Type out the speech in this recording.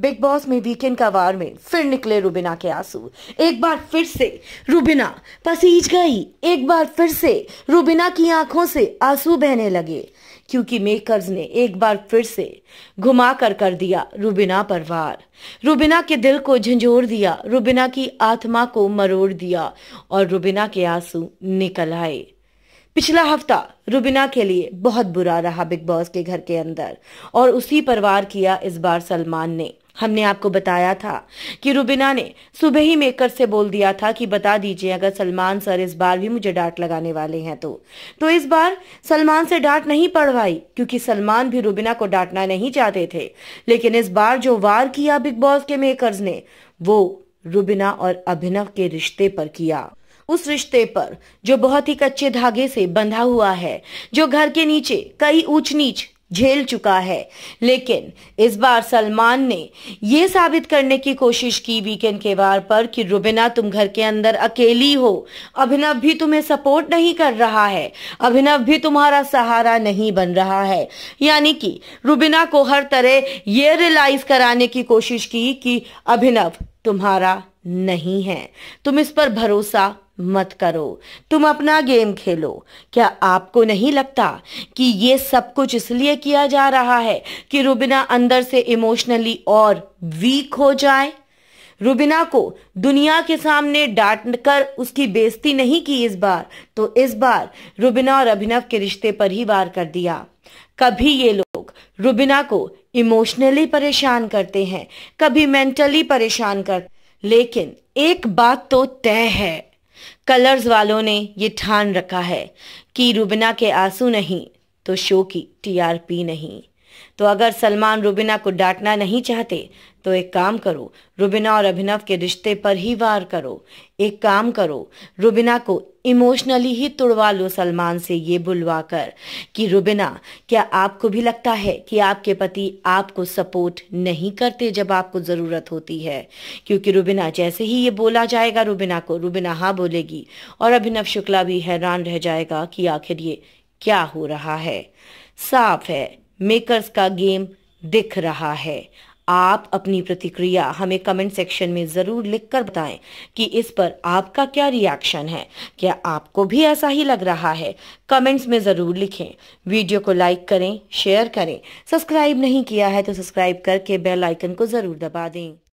big boss में weekend का वार में फिर निकले रुबिना के आंसू एक बार फिर से रुबिना पसीज गई एक बार फिर से रुबिना की आंखों से आंसू बहने लगे क्योंकि मेकर्स ने एक बार फिर से घुमा कर कर दिया रुबिना पर वार रुबिना के दिल को झंझोर दिया रुबिना की आत्मा को मरोड़ दिया और रुबिना के आंसू निकल आए पिछला हफ्ता रुबिना के लिए बहुत बुरा रहा बिग बॉस के घर के अंदर और उसी परवार किया इस बार सलमान ने हमने आपको बताया था कि रुबिना ने सुबह ही मेकर से बोल दिया था कि बता दीजिए अगर सलमान सर इस बार भी मुझे डांट लगाने वाले हैं तो तो इस बार सलमान से डांट नहीं पड़वाई क्योंकि सलमान भी रुबिना को डांटना नहीं चाहते थे लेकिन इस बार जो वार किया बिग बॉस के मेकर्स ने वो रुबिना और अभिनव के रिश्ते पर किया उस रिश्ते पर जो बहुत ही कच्चे धागे से बंधा हुआ है जो घर के नीचे कई ऊंच नीच झेल चुका है लेकिन इस बार सलमान ने यह साबित करने की कोशिश की वीकेंड के वार पर कि रुबिना तुम घर के अंदर अकेली हो अभिनव भी तुम्हें सपोर्ट नहीं कर रहा है अभिनव भी तुम्हारा सहारा नहीं बन रहा है यानी कि रुबिना को हर तरह ये रियलाइज कराने की कोशिश की कि अभिनव तुम्हारा नहीं है तुम इस पर भरोसा मत करो तुम अपना गेम खेलो क्या आपको नहीं लगता कि ये सब कुछ इसलिए किया जा रहा है कि रुबिना अंदर से इमोशनली और वीक हो जाए रुबिना को दुनिया के सामने डांट कर उसकी बेइज्जती नहीं की इस बार तो इस बार रुबिना और अभिनव के रिश्ते पर ही वार कर दिया कभी ये लोग रुबिना को इमोशनली परेशान करते हैं कभी मेंटली परेशान कर लेकिन एक बात तो तय है कलर्स वालों ने ये ठान रखा है कि रुबना के आंसू नहीं तो शो की टीआरपी नहीं तो अगर सलमान रुबिना को डांटना नहीं चाहते तो एक काम करो रुबिना और अभिनव के रिश्ते पर ही वार करो एक काम करो रुबिना को इमोशनली ही तुड़वा लो सलमान से ये बुलवा कर कि रुबिना क्या आपको भी लगता है कि आपके पति आपको सपोर्ट नहीं करते जब आपको ज़रूरत होती है क्योंकि रुबिना जैसे ही ये बोला जाएगा रुबिना को रुबिना हाँ बोलेगी और अभिनव शुक्ला भी हैरान रह जाएगा कि आखिर ये क्या हो रहा है साफ है मेकर्स का गेम दिख रहा है आप अपनी प्रतिक्रिया हमें कमेंट सेक्शन में ज़रूर लिखकर बताएं कि इस पर आपका क्या रिएक्शन है क्या आपको भी ऐसा ही लग रहा है कमेंट्स में ज़रूर लिखें वीडियो को लाइक करें शेयर करें सब्सक्राइब नहीं किया है तो सब्सक्राइब करके बेल आइकन को ज़रूर दबा दें